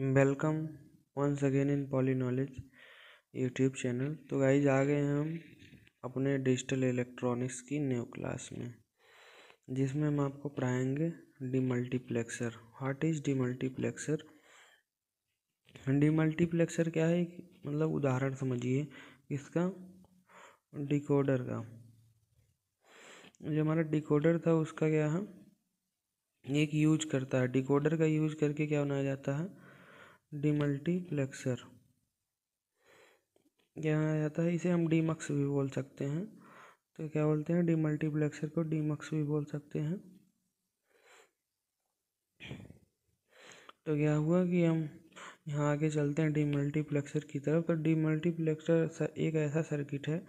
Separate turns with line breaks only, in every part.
welcome once again in poly knowledge YouTube channel तो guys आ गए हैं हम अपने डिजिटल इलेक्ट्रॉनिक्स की न्यू क्लास में जिसमें हम आपको पढ़ाएंगे demultiplexer what is demultiplexer demultiplexer क्या है मतलब उदाहरण समझिए इसका डिकोडर का जो हमारा डिकोडर था उसका क्या है एक यूज करता है डिकोडर का यूज करके क्या बनाया जाता है डीमल्टीप्लेक्सर यहाँ आ जाता है इसे हम डीमक्स भी बोल सकते हैं तो क्या बोलते हैं डीमल्टीप्लेक्सर को डीमक्स भी बोल सकते हैं तो क्या हुआ कि हम यहाँ आगे चलते हैं डीमल्टीप्लेक्सर की तरफ तो डीमल्टीप्लेक्सर एक ऐसा सर्किट है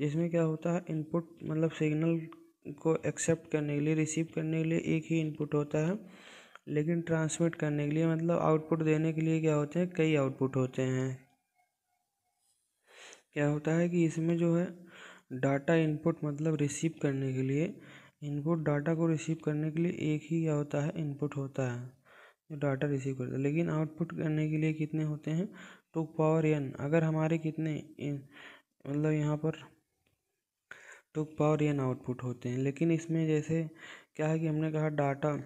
जिसमें क्या होता है इनपुट मतलब सिग्नल को एक्सेप्ट करने के लिए रिसीव करने के लिए एक ही इनपुट होता है लेकिन ट्रांसमिट करने के लिए मतलब आउटपुट देने के लिए क्या होते हैं कई आउटपुट होते हैं क्या होता है कि इसमें जो है डाटा इनपुट मतलब रिसीव करने के लिए इनपुट डाटा को रिसीव करने के लिए एक ही क्या होता है इनपुट होता है जो डाटा रिसीव करता है लेकिन आउटपुट करने के लिए कितने होते हैं टू पावर एन अगर हमारे कितने मतलब यहाँ पर टू पावर एन आउटपुट होते हैं लेकिन इसमें जैसे क्या है कि हमने कहा डाटा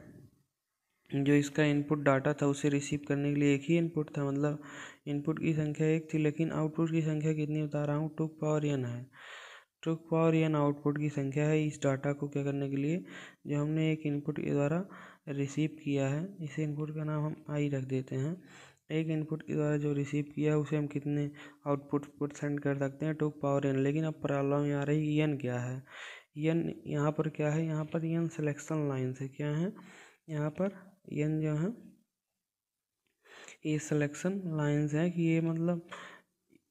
जो इसका इनपुट डाटा था उसे रिसीव करने के लिए एक ही इनपुट था मतलब इनपुट की संख्या एक थी लेकिन आउटपुट की संख्या कितनी बता रहा हूँ टू पावर एन है टू पावर एन आउटपुट की संख्या है इस डाटा को क्या करने के लिए जो हमने एक इनपुट के द्वारा रिसीव किया है इस इनपुट का नाम हम आई रख देते हैं एक इनपुट के द्वारा जो रिसीव किया है उसे हम कितने आउटपुट पर सेंड कर सकते हैं टू पावर एन लेकिन अब प्रॉब्लम यहाँ रही एन क्या है एन यहाँ पर क्या है यहाँ पर एन सिलेक्शन लाइन से क्या है यहाँ पर एन जो है ये सिलेक्शन लाइंस है कि ये मतलब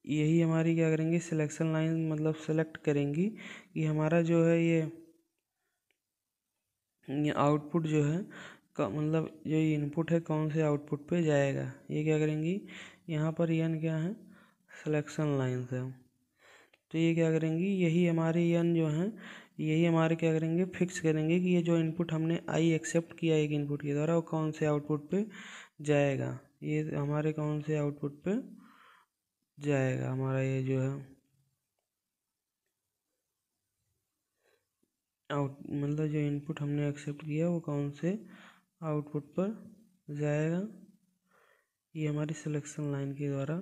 यही हमारी क्या करेंगी सिलेक्शन लाइन मतलब सेलेक्ट करेंगी कि हमारा जो है ये ये आउटपुट जो है मतलब जो इनपुट है कौन से आउटपुट पे जाएगा ये क्या करेंगी यहाँ पर यन क्या है सिलेक्शन लाइन्स है तो ये क्या करेंगी यही हमारी यन जो है यही हमारे क्या करेंगे फिक्स करेंगे कि ये जो इनपुट हमने आई एक्सेप्ट किया एक इनपुट के द्वारा वो कौन से आउटपुट पे जाएगा ये हमारे कौन से आउटपुट पे जाएगा हमारा ये जो है आउट मतलब जो इनपुट हमने एक्सेप्ट किया वो कौन से आउटपुट पर जाएगा ये हमारी सिलेक्शन लाइन के द्वारा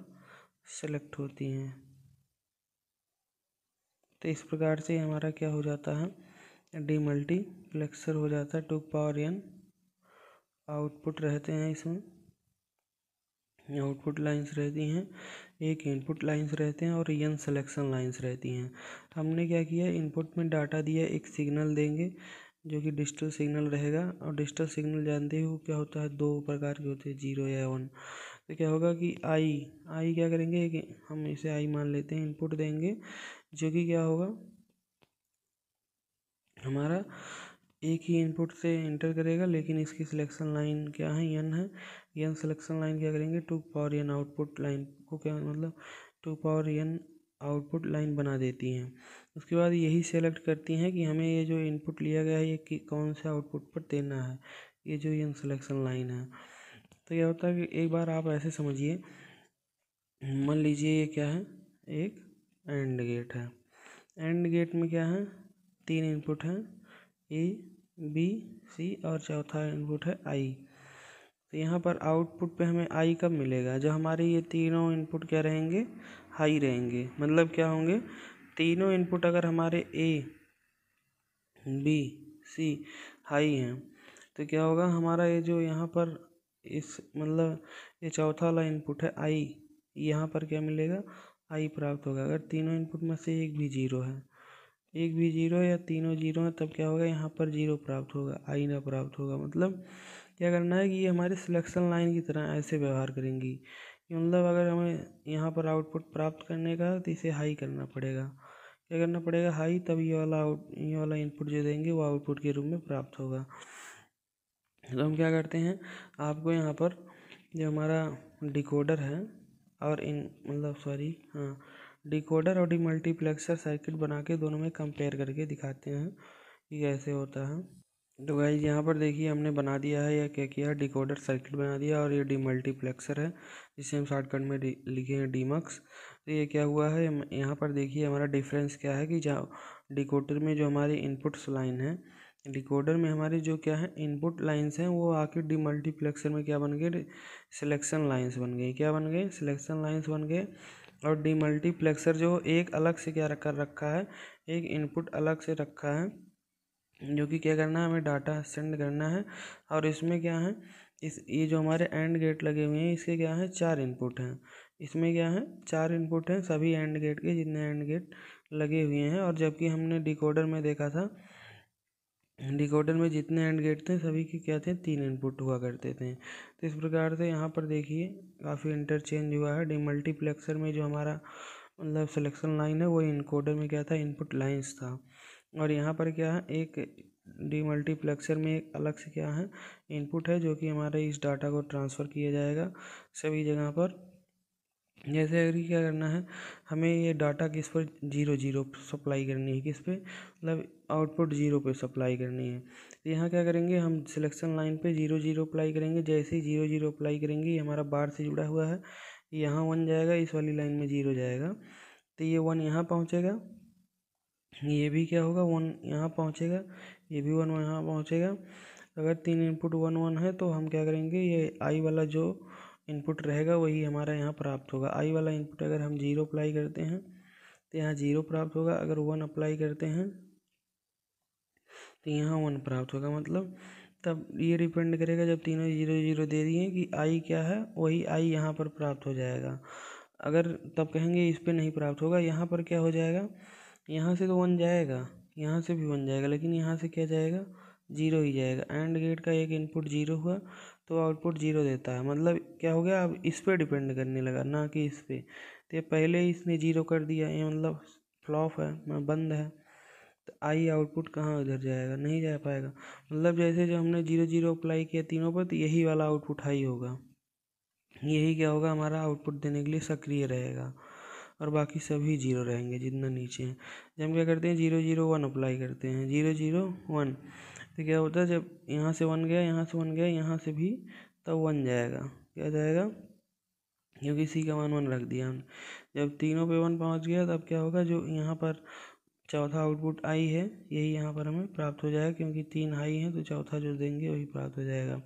सेलेक्ट होती हैं तो इस प्रकार से हमारा क्या हो जाता है डी मल्टीप्लेक्सर हो जाता है टू पावर एन आउटपुट रहते हैं इसमें आउटपुट लाइंस रहती हैं एक इनपुट लाइंस रहते हैं और यन सिलेक्शन लाइंस रहती हैं हमने क्या किया इनपुट में डाटा दिया एक सिग्नल देंगे जो कि डिजिटल सिग्नल रहेगा और डिजिटल सिग्नल जानते हो क्या होता है दो प्रकार के होते हैं जीरो या वन तो क्या होगा कि आई आई क्या करेंगे कि हम इसे आई मान लेते हैं इनपुट देंगे जो कि क्या होगा हमारा एक ही इनपुट से इंटर करेगा लेकिन इसकी सिलेक्शन लाइन क्या है यन है यन सिलेक्शन लाइन क्या करेंगे two power N output line को क्या मतलब two power N output line बना देती हैं उसके बाद यही सेलेक्ट करती हैं कि हमें ये जो इनपुट लिया गया है ये कौन से आउटपुट पर देना है ये जो यन सिलेक्शन लाइन है तो क्या होता है कि एक बार आप ऐसे समझिए मान लीजिए ये क्या है एक एंड गेट है एंड गेट में क्या है तीन इनपुट हैं ए बी सी और चौथा इनपुट है आई तो यहाँ पर आउटपुट पे हमें आई कब मिलेगा जब हमारे ये तीनों इनपुट क्या रहेंगे हाई रहेंगे मतलब क्या होंगे तीनों इनपुट अगर हमारे ए बी सी हाई हैं तो क्या होगा हमारा ये जो यहाँ पर इस मतलब ये चौथा वाला इनपुट है आई यहाँ पर क्या मिलेगा आई प्राप्त होगा अगर तीनों इनपुट में से एक भी जीरो है एक भी जीरो या तीनों जीरो है तब क्या होगा यहाँ पर जीरो प्राप्त होगा आई ना प्राप्त होगा मतलब क्या करना है कि ये हमारे सिलेक्शन लाइन की तरह ऐसे व्यवहार करेंगी मतलब अगर हमें यहाँ पर आउटपुट प्राप्त करने का तो इसे हाई करना पड़ेगा क्या करना पड़ेगा हाई तब ये वाला आउट ये वाला इनपुट जो देंगे वो आउटपुट के रूप में प्राप्त होगा तो हम क्या करते हैं आपको यहाँ पर जो हमारा डिकोडर है और इन मतलब सॉरी हाँ डिकोडर और डिमल्टीप्लेक्सर सर्किट बना के दोनों में कंपेयर करके दिखाते हैं कि कैसे होता है तो भाई यहाँ पर देखिए हमने बना दिया है या क्या किया डिकोडर सर्किट बना दिया और ये डिमल्टीप्लेक्सर है जिसे हम शॉर्टकट में लिखे हैं डीमक्स तो ये क्या हुआ है यहाँ पर देखिए हमारा डिफरेंस क्या है कि जहाँ डिकोडर में जो हमारी इनपुट्स लाइन है डिकोडर में हमारे जो क्या है इनपुट लाइंस हैं वो आके डीमल्टीप्लेक्सर में क्या बन गए सिलेक्शन लाइंस बन गई क्या बन गए सिलेक्शन लाइंस बन गए और डीमल्टीप्लेक्सर जो एक अलग से क्या कर रखा है एक इनपुट अलग से रखा है जो कि क्या करना है हमें डाटा सेंड करना है और इसमें क्या है इस ये जो हमारे एंड गेट लगे हुए हैं इसके क्या है चार इनपुट हैं इसमें क्या है चार इनपुट हैं सभी एंड गेट के जितने एंड गेट लगे हुए हैं और जबकि हमने डिकोडर में देखा था डिकोडर में जितने एंड गेट थे सभी के क्या थे तीन इनपुट हुआ करते थे तो इस प्रकार से यहाँ पर देखिए काफ़ी इंटरचेंज हुआ है डी मल्टीप्लेक्सर में जो हमारा मतलब सिलेक्शन लाइन है वो इनकोडर में क्या था इनपुट लाइन्स था और यहाँ पर क्या है एक डी मल्टीप्लेक्सर में एक अलग से क्या है इनपुट है जो कि हमारे इस डाटा को ट्रांसफ़र किया जाएगा सभी जगह पर जैसे अगर क्या करना है हमें ये डाटा किस पर जीरो जीरो सप्लाई करनी है किस पे मतलब आउटपुट जीरो पे सप्लाई करनी है तो यहाँ क्या करेंगे हम सिलेक्शन लाइन पे जीरो जीरो अप्लाई करेंगे जैसे ही जीरो जीरो अप्लाई करेंगे ये हमारा बार से जुड़ा हुआ है यहाँ वन जाएगा इस वाली लाइन में जीरो जाएगा तो ये वन यहाँ पहुँचेगा ये भी क्या होगा वन यहाँ पहुँचेगा ये भी वन यहाँ पहुँचेगा अगर तीन इनपुट वन वन है तो हम क्या करेंगे ये आई वाला जो इनपुट रहेगा वही हमारा यहाँ प्राप्त होगा आई वाला इनपुट अगर हम जीरो अप्लाई करते हैं तो यहाँ जीरो प्राप्त होगा अगर वन अप्लाई करते हैं तो यहाँ वन प्राप्त होगा मतलब तब ये डिपेंड करेगा जब तीनों जीरो जीरो दे दिए कि आई क्या है वही आई यहाँ पर प्राप्त हो जाएगा अगर तब कहेंगे इस पर नहीं प्राप्त होगा यहाँ पर क्या हो जाएगा यहाँ से तो वन जाएगा यहाँ से भी वन जाएगा लेकिन यहाँ से क्या जाएगा जीरो ही जाएगा एंड गेट का एक इनपुट जीरो हुआ तो आउटपुट जीरो देता है मतलब क्या हो गया अब इस पर डिपेंड करने लगा ना कि इस पर तो पहले ही इसने जीरो कर दिया ये मतलब फ्लॉप है मैं बंद है तो आई आउटपुट कहाँ उधर जाएगा नहीं जा पाएगा मतलब जैसे जो हमने जीरो जीरो अप्लाई किया तीनों पर तो यही वाला आउटपुट हाई होगा यही क्या होगा हमारा आउटपुट देने के लिए सक्रिय रहेगा और बाकी सभी जीरो रहेंगे जितना नीचे हैं जब हम क्या करते हैं जीरो जीरो वन अप्लाई करते हैं जीरो जीरो वन तो क्या होता है जब यहाँ से बन गया यहाँ से बन गया यहाँ से भी तब बन जाएगा क्या जाएगा क्योंकि सी का वन वन रख दिया हमने जब तीनों पे वन पहुँच गया तब क्या होगा जो यहाँ पर चौथा आउटपुट आई है यही यहाँ पर हमें प्राप्त हो जाएगा क्योंकि तीन हाई हैं तो चौथा जो देंगे वही प्राप्त हो जाएगा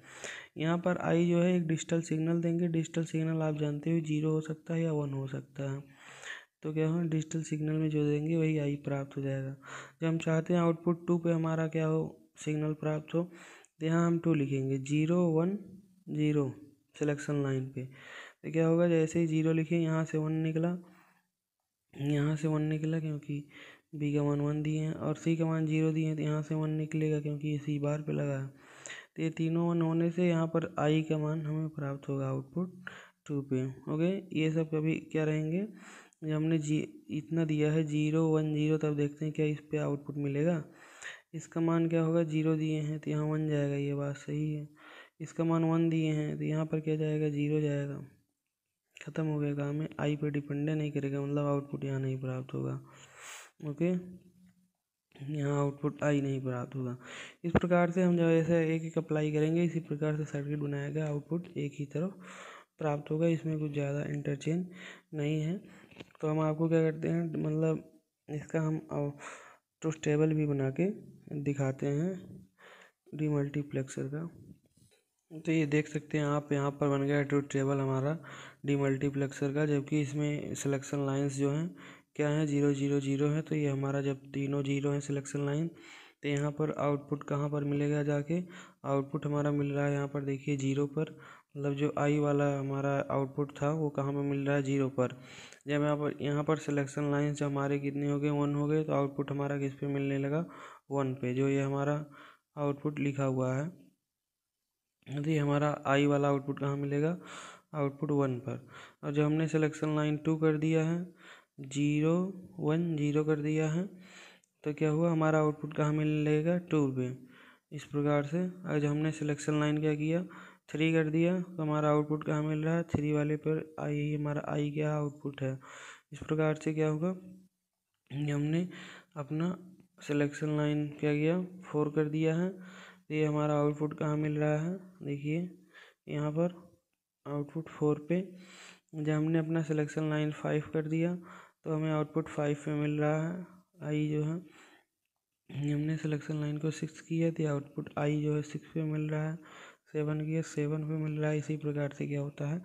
यहाँ पर आई जो है एक डिजिटल सिग्नल देंगे डिजिटल सिग्नल आप जानते हो जीरो हो सकता है या वन हो सकता है तो क्या हम डिजिटल सिग्नल में जो देंगे वही आई प्राप्त हो जाएगा जब हम चाहते हैं आउटपुट टू पे हमारा क्या हो सिग्नल प्राप्त हो तो यहाँ हम टू लिखेंगे zero one zero selection line पे तो क्या होगा जैसे ही जीरो लिखे यहाँ से वन निकला यहाँ से वन निकला क्योंकि बी का मान वन दिए हैं और सी का मान जीरो दिए हैं तो यहाँ से वन निकलेगा क्योंकि ये सी बार पे लगा है तो ये तीनों वन होने से यहाँ पर आई का मान हमें प्राप्त होगा आउटपुट टू पे ओके ये सब कभी क्या रहेंगे जब हमने जी इतना दिया है जीरो वन जीरो तब देखते हैं क्या इस पर आउटपुट मिलेगा इसका मान क्या होगा जीरो दिए हैं तो यहाँ वन जाएगा ये बात सही है इसका मान वन दिए हैं तो यहाँ पर क्या जाएगा जीरो जाएगा ख़त्म हो गया काम है आई पर डिपेंड नहीं करेगा मतलब आउटपुट यहाँ नहीं प्राप्त होगा ओके यहाँ आउटपुट आई नहीं प्राप्त होगा इस प्रकार से हम जब ऐसा एक एक अप्लाई करेंगे इसी प्रकार से सर्किट बनाया गया आउटपुट एक ही तरफ प्राप्त होगा इसमें कुछ ज़्यादा इंटरचेंज नहीं है तो हम आपको क्या करते हैं मतलब इसका हम ट्रुथ टेबल भी बना के दिखाते हैं डीमल्टीप्लेक्सर का तो ये देख सकते हैं आप यहाँ पर बन गया ट्रूथ टेबल हमारा डीमल्टीप्लेक्सर का जबकि इसमें सिलेक्शन लाइंस जो हैं क्या है जीरो जीरो जीरो है तो ये हमारा जब तीनों जीरो हैं सिलेक्शन लाइन तो यहाँ पर आउटपुट कहाँ पर मिलेगा जाके आउटपुट हमारा मिल रहा है यहाँ पर देखिए जीरो पर मतलब जो आई वाला हमारा आउटपुट था वो कहाँ पर मिल रहा है जीरो पर जब यहाँ पर यहाँ पर सिलेक्शन लाइन्स हमारे कितने हो गए वन हो गए तो आउटपुट हमारा किस पे मिलने लगा वन पे जो ये हमारा आउटपुट लिखा हुआ है तो यदि हमारा आई वाला आउटपुट कहाँ मिलेगा आउटपुट वन पर और जब हमने सिलेक्शन लाइन टू कर दिया है जीरो वन जीरो कर दिया है तो क्या हुआ हमारा आउटपुट कहाँ मिलेगा टू पे इस प्रकार से अगर हमने सिलेक्शन लाइन क्या किया थ्री कर दिया तो हमारा आउटपुट कहाँ मिल रहा है थ्री वाले पर आई ही हमारा आई क्या आउटपुट है इस प्रकार से क्या होगा हमने अपना सिलेक्शन लाइन क्या किया फोर कर दिया है तो ये हमारा आउटपुट कहाँ मिल रहा है देखिए यहाँ पर आउटपुट फोर पे जब हमने अपना सिलेक्शन लाइन फाइव कर दिया तो हमें आउटपुट फाइव पे मिल रहा है आई जो है हमने सिलेक्शन लाइन को सिक्स किया तो आउटपुट आई जो है सिक्स पे मिल रहा है सेवन किया सेवन भी मिल रहा है इसी प्रकार से क्या होता है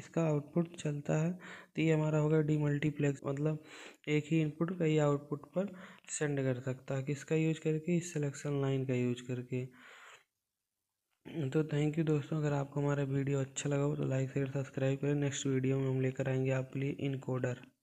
इसका आउटपुट चलता है तो ये हमारा होगा डी मल्टीप्लेक्स मतलब एक ही इनपुट कई आउटपुट पर सेंड कर सकता है किसका यूज करके इस सिलेक्शन लाइन का यूज करके तो थैंक यू दोस्तों अगर आपको हमारा वीडियो अच्छा लगा हो तो लाइक शेयर सब्सक्राइब करें नेक्स्ट वीडियो में हम लेकर आएंगे आपके लिए इनकोडर